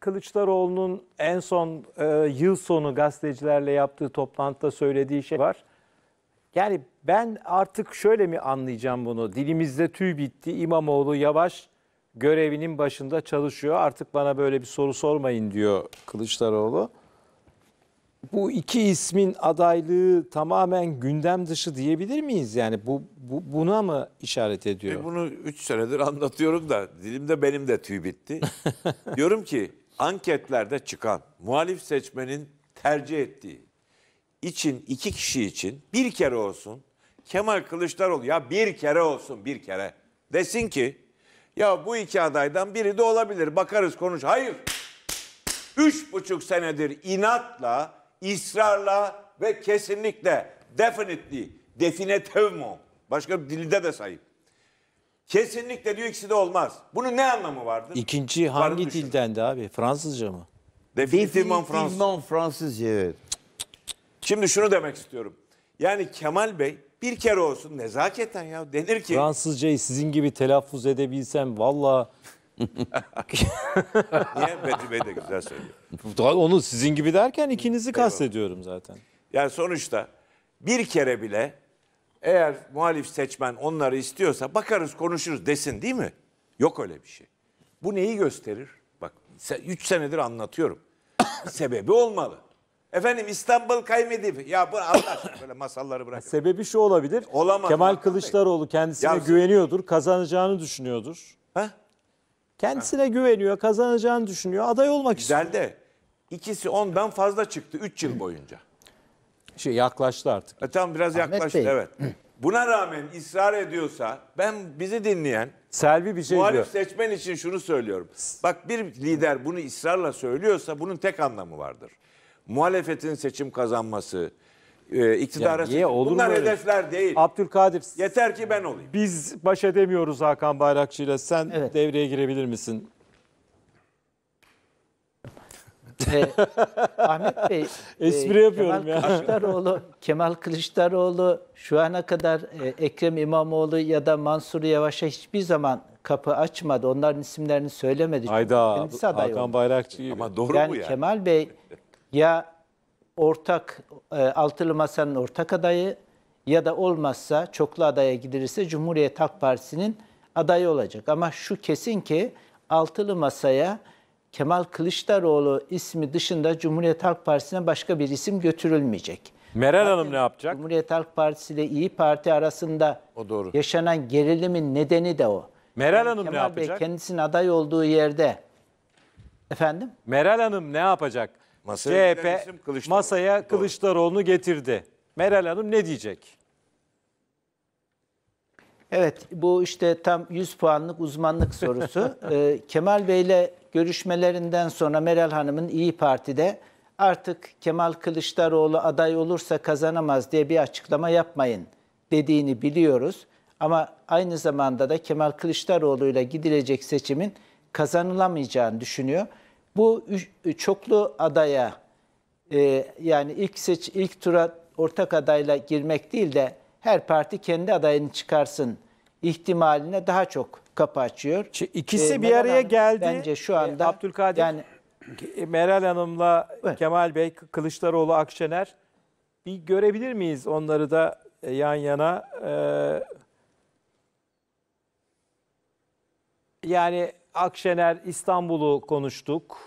Kılıçdaroğlu'nun en son e, yıl sonu gazetecilerle yaptığı toplantıda söylediği şey var. Yani ben artık şöyle mi anlayacağım bunu? Dilimizde tüy bitti. İmamoğlu yavaş görevinin başında çalışıyor. Artık bana böyle bir soru sormayın diyor Kılıçdaroğlu. Bu iki ismin adaylığı tamamen gündem dışı diyebilir miyiz? Yani bu, bu buna mı işaret ediyor? E bunu 3 senedir anlatıyorum da dilimde benim de tüy bitti. Diyorum ki anketlerde çıkan muhalif seçmenin tercih ettiği için iki kişi için bir kere olsun Kemal Kılıçdaroğlu ya bir kere olsun bir kere desin ki ya bu iki adaydan biri de olabilir bakarız konuş. Hayır. Üç buçuk senedir inatla, ısrarla ve kesinlikle definitely, definitive mu? Başka bir dilde de sayıp Kesinlikle diyor ikisi de olmaz. Bunun ne anlamı vardır? İkinci hangi Varını düşün. dildendi abi? Fransızca mı? Definitivman Fransız. Fransızca evet. Şimdi şunu demek istiyorum. Yani Kemal Bey bir kere olsun nezaketen ya denir ki Fransızcayı sizin gibi telaffuz edebilsem valla niye Bedri Bey de güzel söylüyor. onu sizin gibi derken ikinizi kastediyorum zaten. Yani sonuçta bir kere bile eğer muhalif seçmen onları istiyorsa bakarız konuşuruz desin değil mi? Yok öyle bir şey. Bu neyi gösterir? Bak 3 senedir anlatıyorum. Sebebi olmalı. Efendim İstanbul kaymedi. Ya bu Allah böyle masalları bırak. Sebebi şu olabilir. Olamaz. Kemal Hakan Kılıçdaroğlu kendisine ya, güveniyordur, kazanacağını düşünüyordur. Ha? Kendisine ha. güveniyor, kazanacağını düşünüyor, aday olmak Güzel istiyor. Güzel de ikisi ondan fazla çıktı 3 yıl boyunca şey yaklaştı artık. E, tam biraz Ahmet yaklaştı Bey. evet. Buna rağmen ısrar ediyorsa ben bizi dinleyen Selvi bir şey muhalif diyor. seçmen için şunu söylüyorum. Bak bir lider bunu ısrarla söylüyorsa bunun tek anlamı vardır. Muhalefetin seçim kazanması, e, iktidara yani niye, olur bunlar öyle? hedefler değil. Abdülkadir yeter ki ben olayım. Biz baş edemiyoruz Hakan Bayrakçı ile. Sen Evet. devreye girebilir misin? Ve Ahmet Bey, Espri e, yapıyorum Kemal ya. Kılıçdaroğlu, Kemal Kılıçdaroğlu şu ana kadar e, Ekrem İmamoğlu ya da Mansur Yavaş'a hiçbir zaman kapı açmadı. Onların isimlerini söylemedi. Hayda, Kendisi aday Hakan Bayrakçı gibi. Ama doğru yani mu yani? Kemal Bey ya ortak, e, altılı masanın ortak adayı ya da olmazsa çoklu adaya gidilirse Cumhuriyet Halk Partisi'nin adayı olacak. Ama şu kesin ki altılı masaya Kemal Kılıçdaroğlu ismi dışında Cumhuriyet Halk Partisi'ne başka bir isim götürülmeyecek. Meral Zaten Hanım ne yapacak? Cumhuriyet Halk Partisi ile İyi Parti arasında o doğru. yaşanan gerilimin nedeni de o. Meral yani Hanım Kemal ne yapacak? Kemal Bey kendisinin aday olduğu yerde efendim? Meral Hanım ne yapacak? Masaya CHP Kılıçdaroğlu. masaya doğru. Kılıçdaroğlu'nu getirdi. Meral Hanım ne diyecek? Evet bu işte tam 100 puanlık uzmanlık sorusu. ee, Kemal Bey ile görüşmelerinden sonra Meral Hanım'ın İyi Parti'de artık Kemal Kılıçdaroğlu aday olursa kazanamaz diye bir açıklama yapmayın dediğini biliyoruz. Ama aynı zamanda da Kemal Kılıçdaroğlu ile gidilecek seçimin kazanılamayacağını düşünüyor. Bu çoklu adaya e, yani ilk seç ilk tura ortak adayla girmek değil de her parti kendi adayını çıkarsın ihtimaline daha çok kapı açıyor. Şimdi ee, bir Meral araya Hanım, geldi. Bence şu ee, anda. Ee, Abdülkadir, yani, Meral Hanım'la evet. Kemal Bey, Kılıçdaroğlu, Akşener. Bir görebilir miyiz onları da e, yan yana? Ee, yani Akşener İstanbul'u konuştuk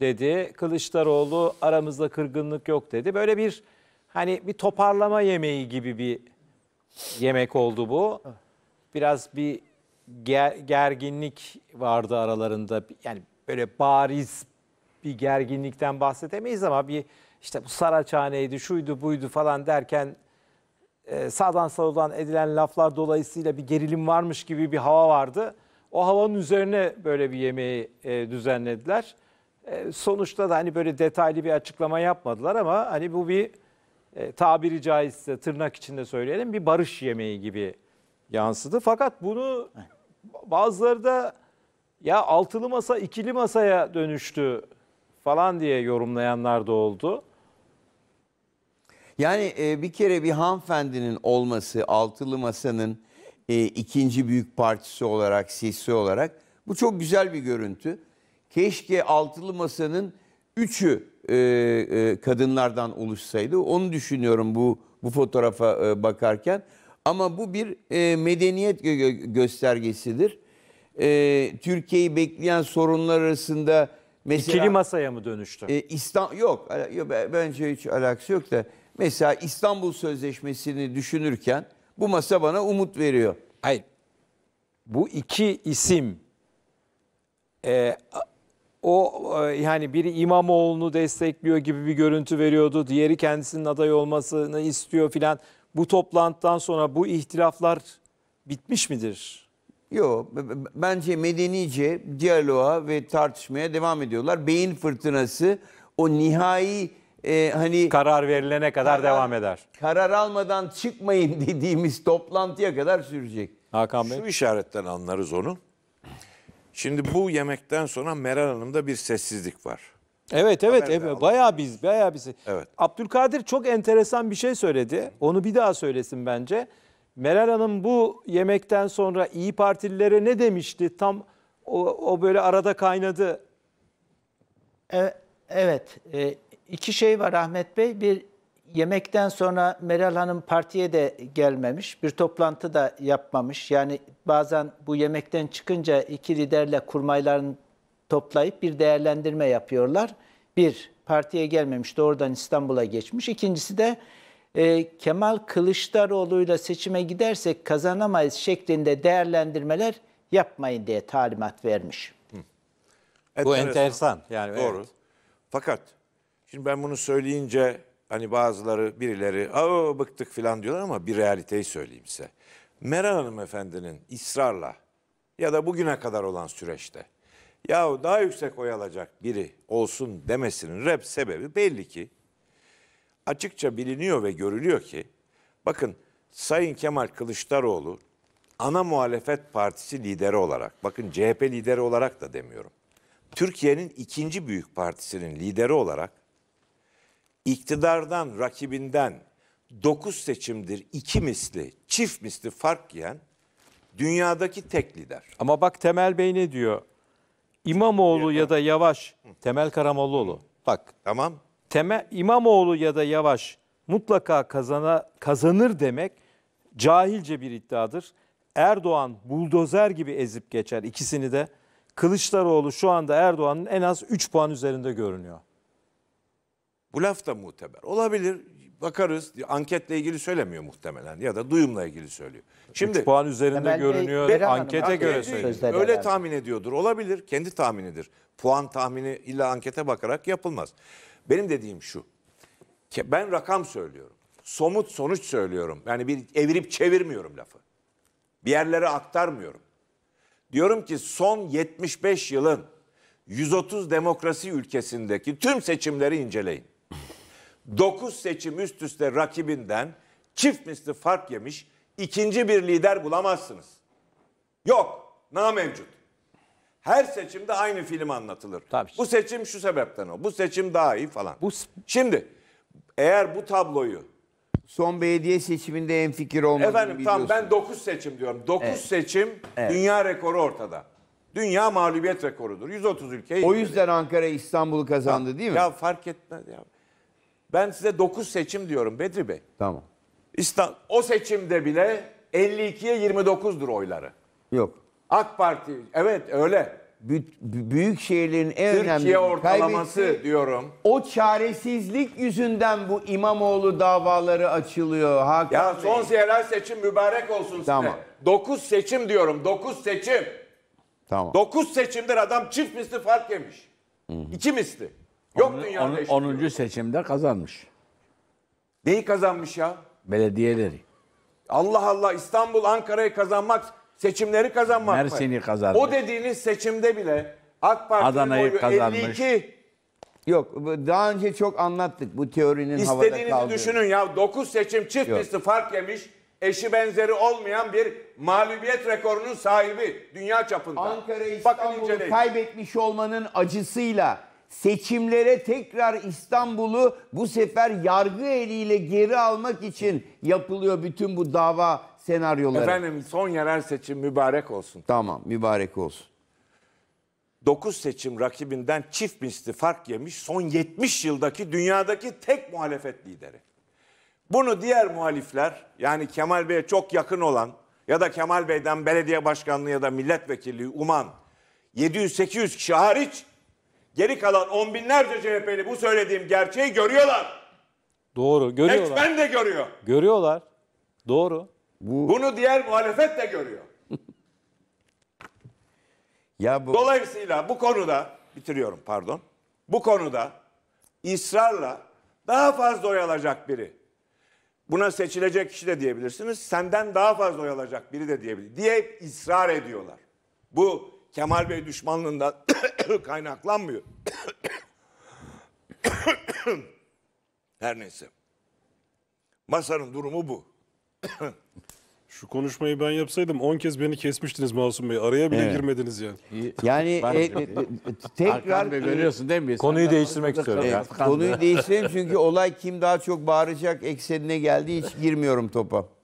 dedi. Kılıçdaroğlu aramızda kırgınlık yok dedi. Böyle bir hani bir toparlama yemeği gibi bir yemek oldu bu. Biraz bir ger, gerginlik vardı aralarında. Yani böyle bariz bir gerginlikten bahsedemeyiz ama bir işte bu Saraçhane'ydi, şuydu, buydu falan derken e, sağdan soldan edilen laflar dolayısıyla bir gerilim varmış gibi bir hava vardı. O havanın üzerine böyle bir yemeği e, düzenlediler. E, sonuçta da hani böyle detaylı bir açıklama yapmadılar ama hani bu bir e, tabiri caizse tırnak içinde söyleyelim bir barış yemeği gibi yansıdı. Fakat bunu Bazıları da ya altılı masa ikili masaya dönüştü falan diye yorumlayanlar da oldu. Yani e, bir kere bir hanımefendinin olması, altılı masanın e, ikinci büyük partisi olarak, sisi e olarak bu çok güzel bir görüntü. Keşke altılı masanın üçü e, e, kadınlardan oluşsaydı. Onu düşünüyorum bu bu fotoğrafa e, bakarken. Ama bu bir e, medeniyet gö göstergesidir. E, Türkiye'yi bekleyen sorunlar arasında mesela... İkili masaya mı dönüştü? E, İstan yok, yok, bence hiç alakası yok da. Mesela İstanbul Sözleşmesi'ni düşünürken bu masa bana umut veriyor. Hayır. Bu iki isim e, o e, yani biri İmamoğlu'nu destekliyor gibi bir görüntü veriyordu. Diğeri kendisinin aday olmasını istiyor filan bu toplantıdan sonra bu ihtilaflar bitmiş midir? Yok bence medenice diyaloğa ve tartışmaya devam ediyorlar. Beyin fırtınası o nihai e, hani karar verilene kadar karar, devam eder. Karar almadan çıkmayın dediğimiz toplantıya kadar sürecek. Hakan Bey. Şu işaretten anlarız onu. Şimdi bu yemekten sonra Meral Hanım'da bir sessizlik var. Evet evet Haberle bayağı biz bayağı biz. Evet. Abdülkadir çok enteresan bir şey söyledi. Onu bir daha söylesin bence. Meral Hanım bu yemekten sonra İyi Partililere ne demişti? Tam o, o böyle arada kaynadı. E, evet, e, iki şey var Ahmet Bey. Bir yemekten sonra Meral Hanım partiye de gelmemiş, bir toplantı da yapmamış. Yani bazen bu yemekten çıkınca iki liderle kurmayların toplayıp bir değerlendirme yapıyorlar. Bir, partiye gelmemiş doğrudan İstanbul'a geçmiş. İkincisi de e, Kemal Kılıçdaroğlu'yla seçime gidersek kazanamayız şeklinde değerlendirmeler yapmayın diye talimat vermiş. Bu enteresan. Yani Doğru. Evet. Fakat şimdi ben bunu söyleyince hani bazıları birileri aa bıktık falan diyorlar ama bir realiteyi söyleyeyim size. Meral Hanım efendinin ısrarla ya da bugüne kadar olan süreçte yahu daha yüksek oy alacak biri olsun demesinin rep sebebi belli ki açıkça biliniyor ve görülüyor ki bakın Sayın Kemal Kılıçdaroğlu ana muhalefet partisi lideri olarak bakın CHP lideri olarak da demiyorum. Türkiye'nin ikinci büyük partisinin lideri olarak iktidardan, rakibinden 9 seçimdir iki misli, çift misli fark yiyen dünyadaki tek lider. Ama bak Temel Bey ne diyor? İmamoğlu ya da Yavaş, Temel Karamollaoğlu. Bak, Tamam. Temel İmamoğlu ya da Yavaş mutlaka kazana kazanır demek cahilce bir iddiadır. Erdoğan buldozer gibi ezip geçer ikisini de. Kılıçdaroğlu şu anda Erdoğan'ın en az 3 puan üzerinde görünüyor. Bu laf da muteber. Olabilir bakarız. Anketle ilgili söylemiyor muhtemelen ya da duyumla ilgili söylüyor. Şimdi Üç puan üzerinde Temel görünüyor. Bey, ankete Hanım, göre söylüyor. Öyle yani. tahmin ediyordur. Olabilir. Kendi tahminidir. Puan tahmini illa ankete bakarak yapılmaz. Benim dediğim şu. Ben rakam söylüyorum. Somut sonuç söylüyorum. Yani bir evirip çevirmiyorum lafı. Bir yerlere aktarmıyorum. Diyorum ki son 75 yılın 130 demokrasi ülkesindeki tüm seçimleri inceleyin. 9 seçim üst üste rakibinden çift misli fark yemiş ikinci bir lider bulamazsınız. Yok. Na mevcut. Her seçimde aynı film anlatılır. Tabii. Bu seçim şu sebepten o. Bu seçim daha iyi falan. Bu... Şimdi eğer bu tabloyu son belediye seçiminde en fikir olmadığını Efendim tamam ben 9 seçim diyorum. 9 evet. seçim evet. dünya rekoru ortada. Dünya mağlubiyet rekorudur. 130 ülkeyi. O yüzden Ankara İstanbul'u kazandı ya, değil mi? Ya fark etmez ya. Ben size 9 seçim diyorum Bedri Bey. Tamam. İstan o seçimde bile 52'ye 29'dur oyları. Yok. AK Parti evet öyle. Bü- büyük şehirlerin en Türkiye önemli ortalaması diyorum. O çaresizlik yüzünden bu İmamoğlu davaları açılıyor. Hakan Ya son yerel seçim mübarek olsun Tamam. size. 9 seçim diyorum. 9 seçim. Tamam. 9 seçimdir adam çift misli fark yemiş. İki misli. Yok Onun- dünyada onun- eşit. 10. seçimde kazanmış Neyi kazanmış ya? belediyeleri. Allah Allah İstanbul Ankara'yı kazanmak seçimleri kazanmak mı? Mersin'i kazanmış. O dediğiniz seçimde bile AK Parti Adana'yı kazanmış. 52 Yok daha önce çok anlattık bu teorinin havada İstediğinizi düşünün ya. 9 seçim çift listi fark yemiş. Eşi benzeri olmayan bir mağlubiyet rekorunun sahibi dünya çapında. Ankara İstanbul'u kaybetmiş olmanın acısıyla seçimlere tekrar İstanbul'u bu sefer yargı eliyle geri almak için yapılıyor bütün bu dava senaryoları. Efendim son yerel seçim mübarek olsun. Tamam mübarek olsun. 9 seçim rakibinden çift misli fark yemiş son 70 yıldaki dünyadaki tek muhalefet lideri. Bunu diğer muhalifler yani Kemal Bey'e çok yakın olan ya da Kemal Bey'den belediye başkanlığı ya da milletvekilliği uman 700-800 kişi hariç Geri kalan on binlerce CHP'li bu söylediğim gerçeği görüyorlar. Doğru görüyorlar. Ekmen de görüyor. Görüyorlar. Doğru. Bu... Bunu diğer muhalefet de görüyor. ya bu... Dolayısıyla bu konuda bitiriyorum pardon. Bu konuda ısrarla daha fazla oyalacak biri. Buna seçilecek kişi de diyebilirsiniz. Senden daha fazla oyalacak biri de diyebilir. Diye ısrar ediyorlar. Bu Kemal Bey düşmanlığından kaynaklanmıyor. Her neyse. Masanın durumu bu. Şu konuşmayı ben yapsaydım 10 kez beni kesmiştiniz Masum Bey. Araya bile Evet. girmediniz yani. Yani e, e, e, tekrar Hakan Bey görüyorsun değil mi? Konuyu değiştirmek istiyorum. Evet, konuyu değiştireyim çünkü olay kim daha çok bağıracak eksenine geldi hiç girmiyorum topa.